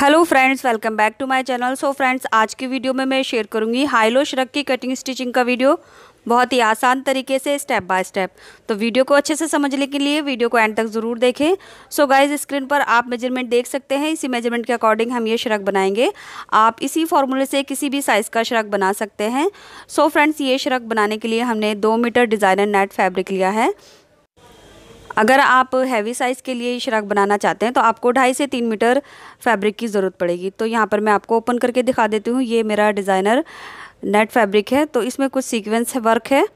hello friends welcome back to my channel so friends आज की video में मैं शेयर करूंगी हाईलो श्रक की कटिंग स्टिचिंग का वीडियो बहुत ही आसान तरीके से स्टेप बाय स्टेप तो वीडियो को अच्छे से समझने के लिए वीडियो को एंड तक ज़रूर देखें सो गाइस गाइज स्क्रीन पर आप मेजरमेंट देख सकते हैं इसी मेजरमेंट के अकॉर्डिंग हम ये श्रक बनाएंगे आप इसी फॉर्मूले से किसी भी साइज़ का श्रक बना सकते हैं सो so फ्रेंड्स ये श्रक बनाने के लिए हमने दो मीटर डिज़ाइनर नेट फैब्रिक लिया है अगर आप हैवी साइज़ के लिए शराक बनाना चाहते हैं तो आपको ढाई से तीन मीटर फैब्रिक की ज़रूरत पड़ेगी तो यहाँ पर मैं आपको ओपन करके दिखा देती हूँ ये मेरा डिज़ाइनर नेट फैब्रिक है तो इसमें कुछ सीक्वेंस वर्क है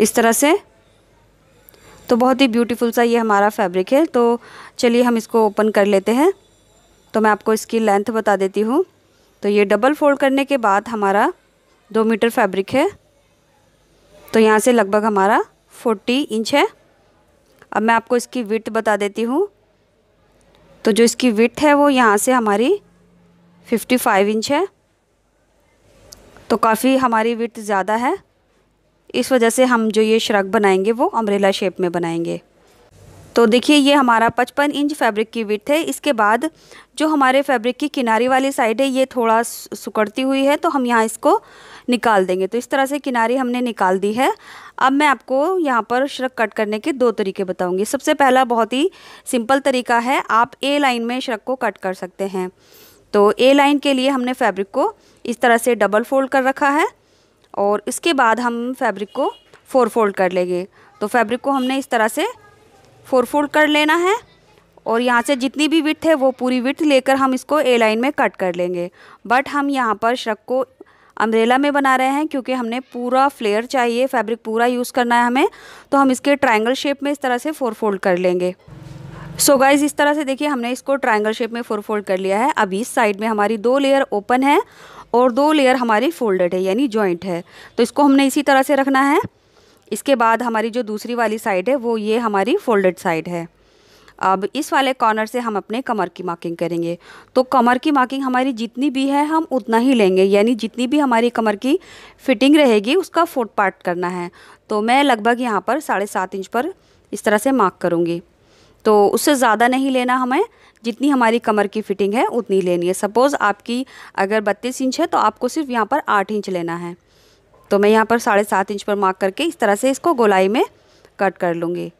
इस तरह से तो बहुत ही ब्यूटीफुल सा ये हमारा फैब्रिक है तो चलिए हम इसको ओपन कर लेते हैं तो मैं आपको इसकी लेंथ बता देती हूँ तो ये डबल फोल्ड करने के बाद हमारा दो मीटर फैब्रिक है तो यहाँ से लगभग हमारा फोर्टी इंच है अब मैं आपको इसकी विथ बता देती हूँ तो जो इसकी विथ है वो यहाँ से हमारी 55 इंच है तो काफ़ी हमारी विथ ज़्यादा है इस वजह से हम जो ये श्रग बनाएंगे वो अम्ब्रेला शेप में बनाएंगे तो देखिए ये हमारा पचपन इंच फैब्रिक की विथ है इसके बाद जो हमारे फैब्रिक की किनारी वाली साइड है ये थोड़ा सुकड़ती हुई है तो हम यहाँ इसको निकाल देंगे तो इस तरह से किनारी हमने निकाल दी है अब मैं आपको यहाँ पर श्रक कट करने के दो तरीके बताऊँगी सबसे पहला बहुत ही सिंपल तरीका है आप ए लाइन में श्रक को कट कर सकते हैं तो ए लाइन के लिए हमने फैब्रिक को इस तरह से डबल फोल्ड कर रखा है और इसके बाद हम फैब्रिक को फोर फोल्ड कर लेंगे तो फैब्रिक को हमने इस तरह से फोर फोल्ड कर लेना है और यहाँ से जितनी भी विथ है वो पूरी विथ लेकर हम इसको ए लाइन में कट कर लेंगे बट हम यहाँ पर श्रक को अम्ब्रेला में बना रहे हैं क्योंकि हमने पूरा फ्लेयर चाहिए फैब्रिक पूरा यूज़ करना है हमें तो हम इसके ट्राइंगल शेप में इस तरह से फोर फोल्ड कर लेंगे सो so गाइज इस तरह से देखिए हमने इसको ट्राइंगल शेप में फोर फोल्ड कर लिया है अब इस साइड में हमारी दो लेयर ओपन है और दो लेयर हमारी फोल्डेड है यानी जॉइंट है तो इसको हमने इसी तरह से रखना है इसके बाद हमारी जो दूसरी वाली साइड है वो ये हमारी फोल्डेड साइड है अब इस वाले कॉर्नर से हम अपने कमर की मार्किंग करेंगे तो कमर की मार्किंग हमारी जितनी भी है हम उतना ही लेंगे यानी जितनी भी हमारी कमर की फिटिंग रहेगी उसका फोर्थ पार्ट करना है तो मैं लगभग यहाँ पर साढ़े सात इंच पर इस तरह से मार्क करूँगी तो उससे ज़्यादा नहीं लेना हमें जितनी हमारी कमर की फ़िटिंग है उतनी लेनी है सपोज़ आपकी अगर बत्तीस इंच है तो आपको सिर्फ यहाँ पर आठ इंच लेना है तो मैं यहाँ पर साढ़े सात इंच पर मार्क करके इस तरह से इसको गोलाई में कट कर लूँगी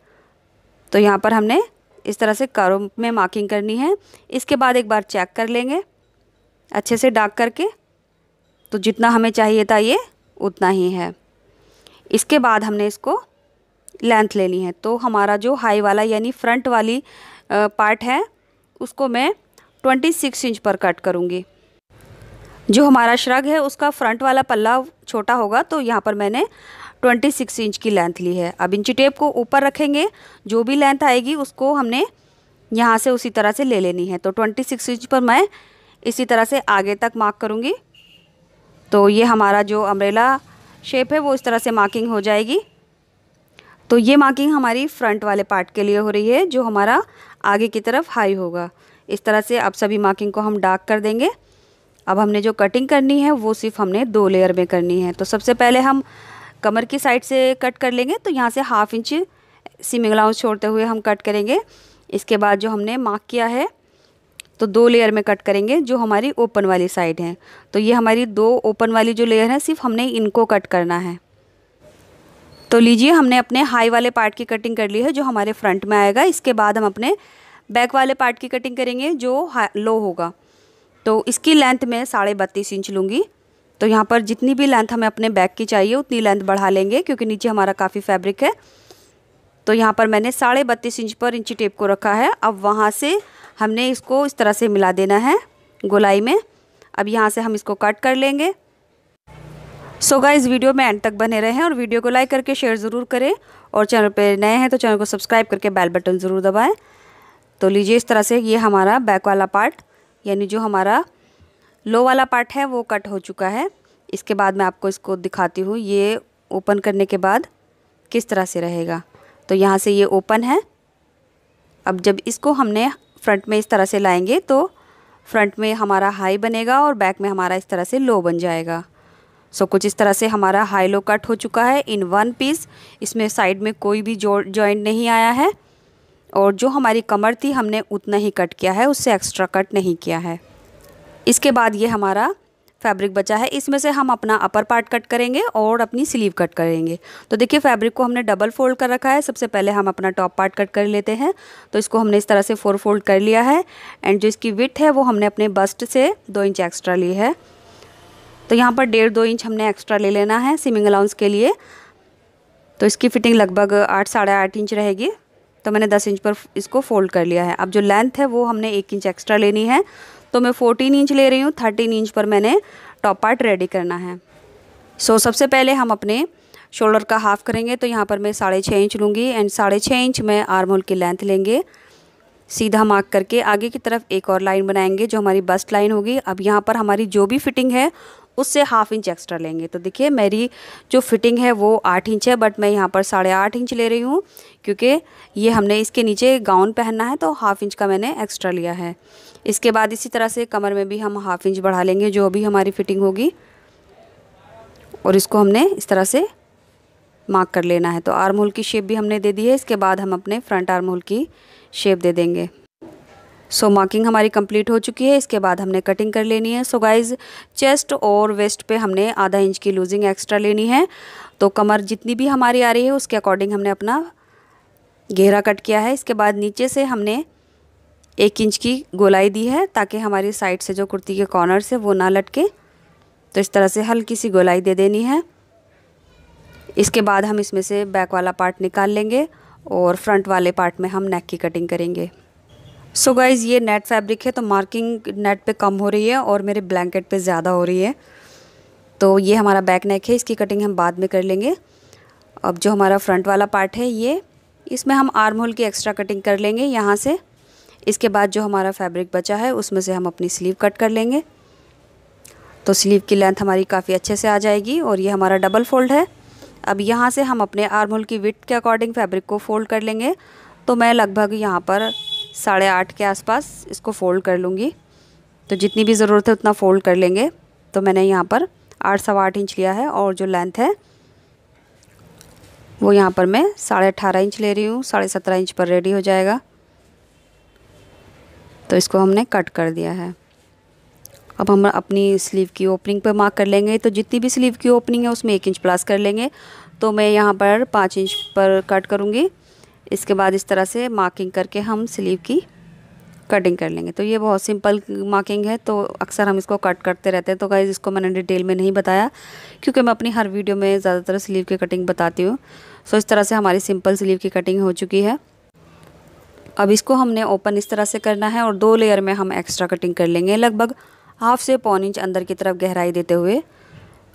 तो यहाँ पर हमने इस तरह से करो में मार्किंग करनी है इसके बाद एक बार चेक कर लेंगे अच्छे से डाक करके तो जितना हमें चाहिए था ये उतना ही है इसके बाद हमने इसको लेंथ लेनी है तो हमारा जो हाई वाला यानी फ्रंट वाली पार्ट है उसको मैं 26 इंच पर कट करूँगी जो हमारा श्रग है उसका फ्रंट वाला पल्ला छोटा होगा तो यहाँ पर मैंने 26 इंच की लेंथ ली है अब इंची टेप को ऊपर रखेंगे जो भी लेंथ आएगी उसको हमने यहाँ से उसी तरह से ले लेनी है तो 26 इंच पर मैं इसी तरह से आगे तक मार्क करूँगी तो ये हमारा जो अम्ब्रेला शेप है वो इस तरह से मार्किंग हो जाएगी तो ये मार्किंग हमारी फ्रंट वाले पार्ट के लिए हो रही है जो हमारा आगे की तरफ हाई होगा इस तरह से अब सभी मार्किंग को हम डार्क कर देंगे अब हमने जो कटिंग करनी है वो सिर्फ हमने दो लेयर में करनी है तो सबसे पहले हम कमर की साइड से कट कर लेंगे तो यहाँ से हाफ इंच सीमिंग अलाउंस छोड़ते हुए हम कट करेंगे इसके बाद जो हमने मार्क किया है तो दो लेयर में कट करेंगे जो हमारी ओपन वाली साइड है तो ये हमारी दो ओपन वाली जो लेयर है सिर्फ हमने इनको कट करना है तो लीजिए हमने अपने हाई वाले पार्ट की कटिंग कर ली है जो हमारे फ्रंट में आएगा इसके बाद हम अपने बैक वाले पार्ट की कटिंग करेंगे जो लो होगा तो इसकी लेंथ मैं साढ़े बत्तीस इंच लूँगी तो यहाँ पर जितनी भी लेंथ हमें अपने बैक की चाहिए उतनी लेंथ बढ़ा लेंगे क्योंकि नीचे हमारा काफ़ी फैब्रिक है तो यहाँ पर मैंने साढ़े बत्तीस इंच पर इंची टेप को रखा है अब वहाँ से हमने इसको इस तरह से मिला देना है गोलाई में अब यहाँ से हम इसको कट कर लेंगे सो इस वीडियो में एंड तक बने रहें और वीडियो को लाइक करके शेयर ज़रूर करें और चैनल पर नए हैं तो चैनल को सब्सक्राइब करके बेल बटन ज़रूर दबाएँ तो लीजिए इस तरह से ये हमारा बैक वाला पार्ट यानी जो हमारा लो वाला पार्ट है वो कट हो चुका है इसके बाद मैं आपको इसको दिखाती हूँ ये ओपन करने के बाद किस तरह से रहेगा तो यहाँ से ये ओपन है अब जब इसको हमने फ्रंट में इस तरह से लाएंगे तो फ्रंट में हमारा हाई बनेगा और बैक में हमारा इस तरह से लो बन जाएगा सो so, कुछ इस तरह से हमारा हाई लो कट हो चुका है इन वन पीस इसमें साइड में कोई भी जो जॉइंट नहीं आया है और जो हमारी कमर थी हमने उतना ही कट किया है उससे एक्स्ट्रा कट नहीं किया है इसके बाद ये हमारा फैब्रिक बचा है इसमें से हम अपना अपर पार्ट कट करेंगे और अपनी स्लीव कट करेंगे तो देखिए फैब्रिक को हमने डबल फोल्ड कर रखा है सबसे पहले हम अपना टॉप पार्ट कट कर लेते हैं तो इसको हमने इस तरह से फोर फोल्ड कर लिया है एंड जो इसकी विथ है वो हमने अपने बस्ट से दो इंच एक्स्ट्रा ली है तो यहाँ पर डेढ़ दो इंच हमने एक्स्ट्रा ले लेना है सिमिंग अलाउंस के लिए तो इसकी फिटिंग लगभग आठ साढ़े आठ इंच रहेगी तो मैंने दस इंच पर इसको फोल्ड कर लिया है अब जो लेंथ है वो हमने एक इंच एक्स्ट्रा लेनी है तो मैं फोर्टीन इंच ले रही हूँ थर्टीन इंच पर मैंने टॉप पार्ट रेडी करना है सो so, सबसे पहले हम अपने शोल्डर का हाफ़ करेंगे तो यहाँ पर मैं साढ़े छः इंच लूँगी एंड साढ़े छः इंच में आर्म होल की लेंथ लेंगे सीधा मार्क करके आगे की तरफ एक और लाइन बनाएंगे जो हमारी बस्ट लाइन होगी अब यहाँ पर हमारी जो भी फिटिंग है उससे हाफ इंच एक्स्ट्रा लेंगे तो देखिए मेरी जो फिटिंग है वो आठ इंच है बट मैं यहाँ पर साढ़े आठ इंच ले रही हूँ क्योंकि ये हमने इसके नीचे गाउन पहनना है तो हाफ इंच का मैंने एक्स्ट्रा लिया है इसके बाद इसी तरह से कमर में भी हम हाफ इंच बढ़ा लेंगे जो अभी हमारी फिटिंग होगी और इसको हमने इस तरह से मार्क कर लेना है तो आर्म होल की शेप भी हमने दे दी है इसके बाद हम अपने फ्रंट आर्म होल की शेप दे देंगे सो मार्किंग हमारी कंप्लीट हो चुकी है इसके बाद हमने कटिंग कर लेनी है सो गाइज चेस्ट और वेस्ट पे हमने आधा इंच की लूजिंग एक्स्ट्रा लेनी है तो कमर जितनी भी हमारी आ रही है उसके अकॉर्डिंग हमने अपना घेरा कट किया है इसके बाद नीचे से हमने एक इंच की गोलाई दी है ताकि हमारी साइड से जो कुर्ती के कॉर्नर से वो ना लटके तो इस तरह से हल्की सी गोलाई दे देनी है इसके बाद हम इसमें से बैक वाला पार्ट निकाल लेंगे और फ्रंट वाले पार्ट में हम नेक की कटिंग करेंगे सो so गाइज़ ये नेट फैब्रिक है तो मार्किंग नेट पे कम हो रही है और मेरे ब्लैंकेट पे ज़्यादा हो रही है तो ये हमारा बैक नेक है इसकी कटिंग हम बाद में कर लेंगे अब जो हमारा फ्रंट वाला पार्ट है ये इसमें हम आर्म होल की एक्स्ट्रा कटिंग कर लेंगे यहाँ से इसके बाद जो हमारा फैब्रिक बचा है उसमें से हम अपनी स्लीव कट कर लेंगे तो स्लीव की लेंथ हमारी काफ़ी अच्छे से आ जाएगी और ये हमारा डबल फोल्ड है अब यहाँ से हम अपने आर्म होल की विथ के अकॉर्डिंग फैब्रिक को फोल्ड कर लेंगे तो मैं लगभग यहाँ पर साढ़े आठ के आसपास इसको फ़ोल्ड कर लूँगी तो जितनी भी ज़रूरत है उतना फ़ोल्ड कर लेंगे तो मैंने यहाँ पर आठ सवा आठ इंच लिया है और जो लेंथ है वो यहाँ पर मैं साढ़े अट्ठारह इंच ले रही हूँ साढ़े सत्रह इंच पर रेडी हो जाएगा तो इसको हमने कट कर दिया है अब हम अपनी स्लीव की ओपनिंग पर मार्क कर लेंगे तो जितनी भी स्लीव की ओपनिंग है उसमें एक इंच प्लस कर लेंगे तो मैं यहाँ पर पाँच इंच पर कट करूँगी इसके बाद इस तरह से मार्किंग करके हम स्लीव की कटिंग कर लेंगे तो ये बहुत सिंपल मार्किंग है तो अक्सर हम इसको कट करते रहते हैं तो गाइज़ इसको मैंने डिटेल में नहीं बताया क्योंकि मैं अपनी हर वीडियो में ज़्यादातर स्लीव की कटिंग बताती हूँ सो इस तरह से हमारी सिंपल स्लीव की कटिंग हो चुकी है अब इसको हमने ओपन इस तरह से करना है और दो लेयर में हम एक्स्ट्रा कटिंग कर लेंगे लगभग हाफ से पौन इंच अंदर की तरफ गहराई देते हुए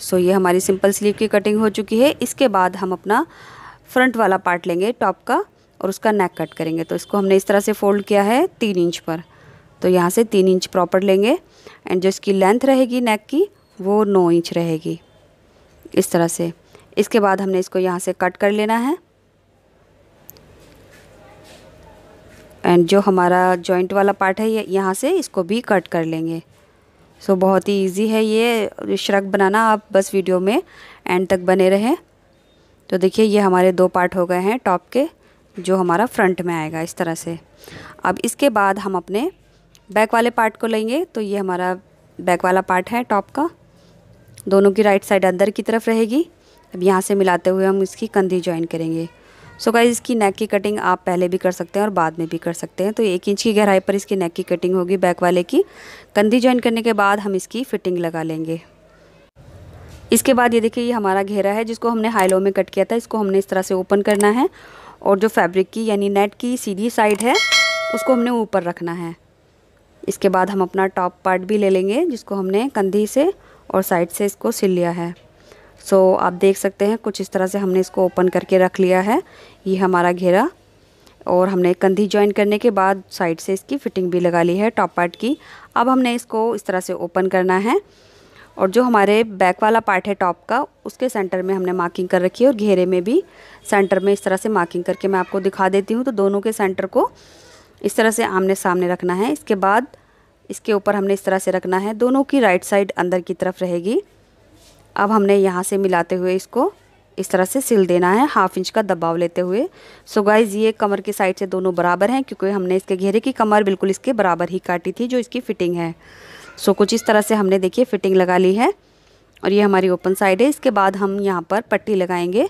सो ये हमारी सिंपल स्लीव की कटिंग हो चुकी है इसके बाद हम अपना फ्रंट वाला पार्ट लेंगे टॉप का और उसका नेक कट करेंगे तो इसको हमने इस तरह से फोल्ड किया है तीन इंच पर तो यहाँ से तीन इंच प्रॉपर लेंगे एंड जो इसकी लेंथ रहेगी नेक की वो नौ इंच रहेगी इस तरह से इसके बाद हमने इसको यहाँ से कट कर लेना है एंड जो हमारा जॉइंट वाला पार्ट है ये यहाँ से इसको भी कट कर लेंगे सो so, बहुत ही इजी है ये श्रक बनाना आप बस वीडियो में एंड तक बने रहें तो देखिए ये हमारे दो पार्ट हो गए हैं टॉप के जो हमारा फ्रंट में आएगा इस तरह से अब इसके बाद हम अपने बैक वाले पार्ट को लेंगे तो ये हमारा बैक वाला पार्ट है टॉप का दोनों की राइट साइड अंदर की तरफ रहेगी अब यहाँ से मिलाते हुए हम इसकी कंधी ज्वाइन करेंगे सो गाइज इसकी नेक की कटिंग आप पहले भी कर सकते हैं और बाद में भी कर सकते हैं तो एक इंच की गहराई पर इसकी नेक की कटिंग होगी बैक वाले की कंधी ज्वाइन करने के बाद हम इसकी फिटिंग लगा लेंगे इसके बाद ये देखिए ये हमारा घेरा है जिसको हमने हाई लो में कट किया था इसको हमने इस तरह से ओपन करना है और जो फैब्रिक की यानी नेट की सीधी साइड है उसको हमने ऊपर रखना है इसके बाद हम अपना टॉप पार्ट भी ले लेंगे जिसको हमने कंधे से और साइड से इसको सिल लिया है सो so, आप देख सकते हैं कुछ इस तरह से हमने इसको ओपन करके रख लिया है ये हमारा घेरा और हमने कंधी ज्वाइन करने के बाद साइड से इसकी फ़िटिंग भी लगा ली है टॉप पार्ट की अब हमने इसको इस तरह से ओपन करना है और जो हमारे बैक वाला पार्ट है टॉप का उसके सेंटर में हमने मार्किंग कर रखी है और घेरे में भी सेंटर में इस तरह से मार्किंग करके मैं आपको दिखा देती हूँ तो दोनों के सेंटर को इस तरह से आमने सामने रखना है इसके बाद इसके ऊपर हमने इस तरह से रखना है दोनों की राइट साइड अंदर की तरफ रहेगी अब हमने यहाँ से मिलाते हुए इसको इस तरह से सिल देना है हाफ इंच का दबाव लेते हुए सो गाइज ये कमर की साइड से दोनों बराबर हैं क्योंकि हमने इसके घेरे की कमर बिल्कुल इसके बराबर ही काटी थी जो इसकी फिटिंग है सो कुछ इस तरह से हमने देखिए फिटिंग लगा ली है और ये हमारी ओपन साइड है इसके बाद हम यहाँ पर पट्टी लगाएंगे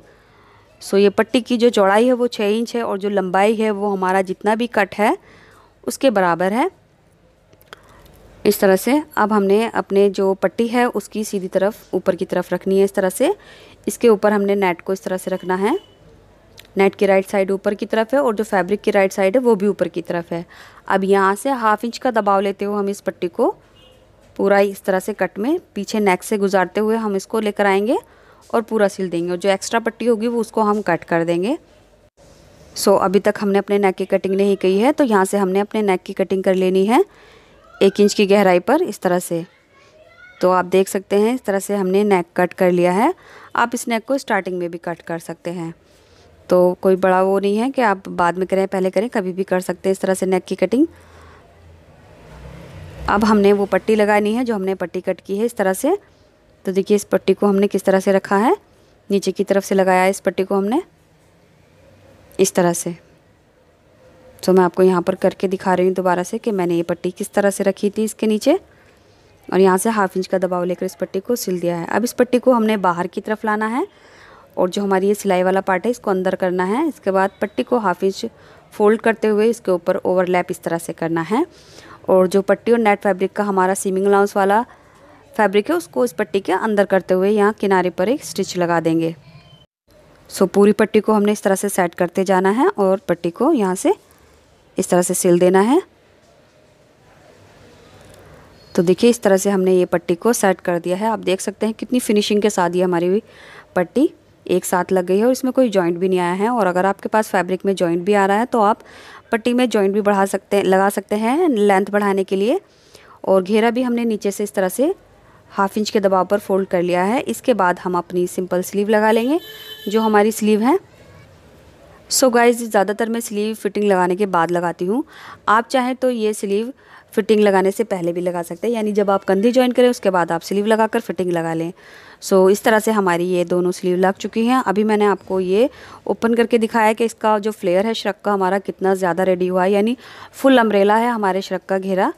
सो ये पट्टी की जो चौड़ाई है वो छः इंच है और जो लंबाई है वो हमारा जितना भी कट है उसके बराबर है इस तरह से अब हमने अपने जो पट्टी है उसकी सीधी तरफ ऊपर की तरफ रखनी है इस तरह से इसके ऊपर हमने नेट को इस तरह से रखना है नेट की राइट साइड ऊपर की तरफ है और जो फैब्रिक की राइट साइड है वो भी ऊपर की तरफ है अब यहाँ से हाफ इंच का दबाव लेते हुए हम इस पट्टी को पूरा इस तरह से कट में पीछे नेक से गुजारते हुए हम इसको लेकर आएंगे और पूरा सिल देंगे और जो एक्स्ट्रा पट्टी होगी वो उसको हम कट कर देंगे सो so, अभी तक हमने अपने नेक की कटिंग नहीं की है तो यहाँ से हमने अपने नेक की कटिंग कर लेनी है एक इंच की गहराई पर इस तरह से तो आप देख सकते हैं इस तरह से हमने नेक कट कर लिया है आप इस नेक को स्टार्टिंग में भी कट कर सकते हैं तो कोई बड़ा वो नहीं है कि आप बाद में करें पहले करें कभी भी कर सकते हैं इस तरह से नेक की कटिंग अब हमने वो पट्टी लगानी है जो हमने पट्टी कट की है इस तरह से तो देखिए इस पट्टी को हमने किस तरह से रखा है नीचे की तरफ से लगाया है इस पट्टी को हमने इस तरह से तो मैं आपको यहाँ पर करके दिखा रही हूँ दोबारा से कि मैंने ये पट्टी किस तरह से रखी थी इसके नीचे और यहाँ से हाफ इंच का दबाव लेकर इस पट्टी को सिल दिया है अब इस पट्टी को हमने बाहर की तरफ लाना है और जो हमारी ये सिलाई वाला पार्ट है इसको अंदर करना है इसके बाद पट्टी को हाफ इंच फोल्ड करते हुए इसके ऊपर ओवरलैप इस तरह से करना है और जो पट्टी और नेट फैब्रिक का हमारा सीमिंग अलाउंस वाला फैब्रिक है उसको इस पट्टी के अंदर करते हुए यहाँ किनारे पर एक स्टिच लगा देंगे सो पूरी पट्टी को हमने इस तरह से सेट करते जाना है और पट्टी को यहाँ से इस तरह से सिल देना है तो देखिए इस तरह से हमने ये पट्टी को सेट कर दिया है आप देख सकते हैं कितनी फिनिशिंग के साथ ये हमारी हुई पट्टी एक साथ लग गई है और इसमें कोई जॉइंट भी नहीं आया है और अगर आपके पास फैब्रिक में जॉइंट भी आ रहा है तो आप पट्टी में जॉइंट भी बढ़ा सकते हैं लगा सकते हैं लेंथ बढ़ाने के लिए और घेरा भी हमने नीचे से इस तरह से हाफ इंच के दबाव पर फोल्ड कर लिया है इसके बाद हम अपनी सिंपल स्लीव लगा लेंगे जो हमारी स्लीव है सो so गाइज ज़्यादातर मैं स्लीव फिटिंग लगाने के बाद लगाती हूँ आप चाहें तो ये स्लीव फिटिंग लगाने से पहले भी लगा सकते हैं यानी जब आप कंधे ज्वाइन करें उसके बाद आप स्लीव लगाकर फिटिंग लगा लें सो so, इस तरह से हमारी ये दोनों स्लीव लग चुकी हैं अभी मैंने आपको ये ओपन करके दिखाया कि इसका जो फ्लेयर है श्रक का हमारा कितना ज़्यादा रेडी हुआ है यानी फुल अम्ब्रेला है हमारे श्रक का घेरा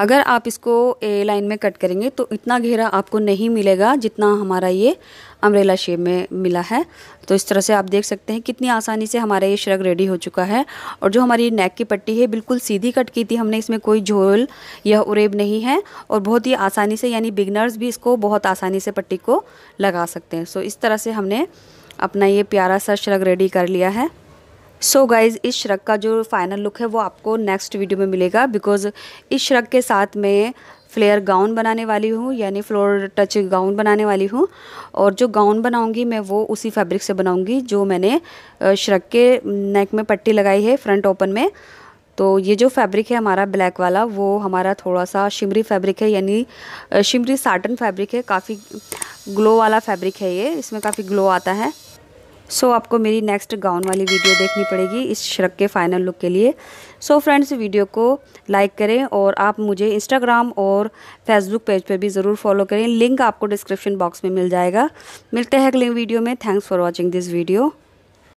अगर आप इसको ए लाइन में कट करेंगे तो इतना घेरा आपको नहीं मिलेगा जितना हमारा ये अम्ब्रेला शेप में मिला है तो इस तरह से आप देख सकते हैं कितनी आसानी से हमारा ये श्रग रेडी हो चुका है और जो हमारी नेक की पट्टी है बिल्कुल सीधी कट की थी हमने इसमें कोई झोल या उरेब नहीं है और बहुत ही आसानी से यानी बिगनर्स भी इसको बहुत आसानी से पट्टी को लगा सकते हैं सो इस तरह से हमने अपना ये प्यारा सा श्रग रेडी कर लिया है सो so गाइज़ इस श्रग का जो फाइनल लुक है वो आपको नेक्स्ट वीडियो में मिलेगा बिकॉज़ इस श्रग के साथ में फ्लेयर गाउन बनाने वाली हूँ यानी फ्लोर टच गाउन बनाने वाली हूँ और जो गाउन बनाऊँगी मैं वो उसी फैब्रिक से बनाऊँगी जो मैंने श्रक के नेक में पट्टी लगाई है फ्रंट ओपन में तो ये जो फैब्रिक है हमारा ब्लैक वाला वो हमारा थोड़ा सा शिमरी फैब्रिक है यानी शिमरी साटन फैब्रिक है काफ़ी ग्लो वाला फैब्रिक है ये इसमें काफ़ी ग्लो आता है सो so, आपको मेरी नेक्स्ट गाउन वाली वीडियो देखनी पड़ेगी इस शर्क के फाइनल लुक के लिए सो so, फ्रेंड्स वीडियो को लाइक करें और आप मुझे इंस्टाग्राम और फेसबुक पेज पर भी ज़रूर फॉलो करें लिंक आपको डिस्क्रिप्शन बॉक्स में मिल जाएगा मिलते हैं अगले वीडियो में thanks for watching this video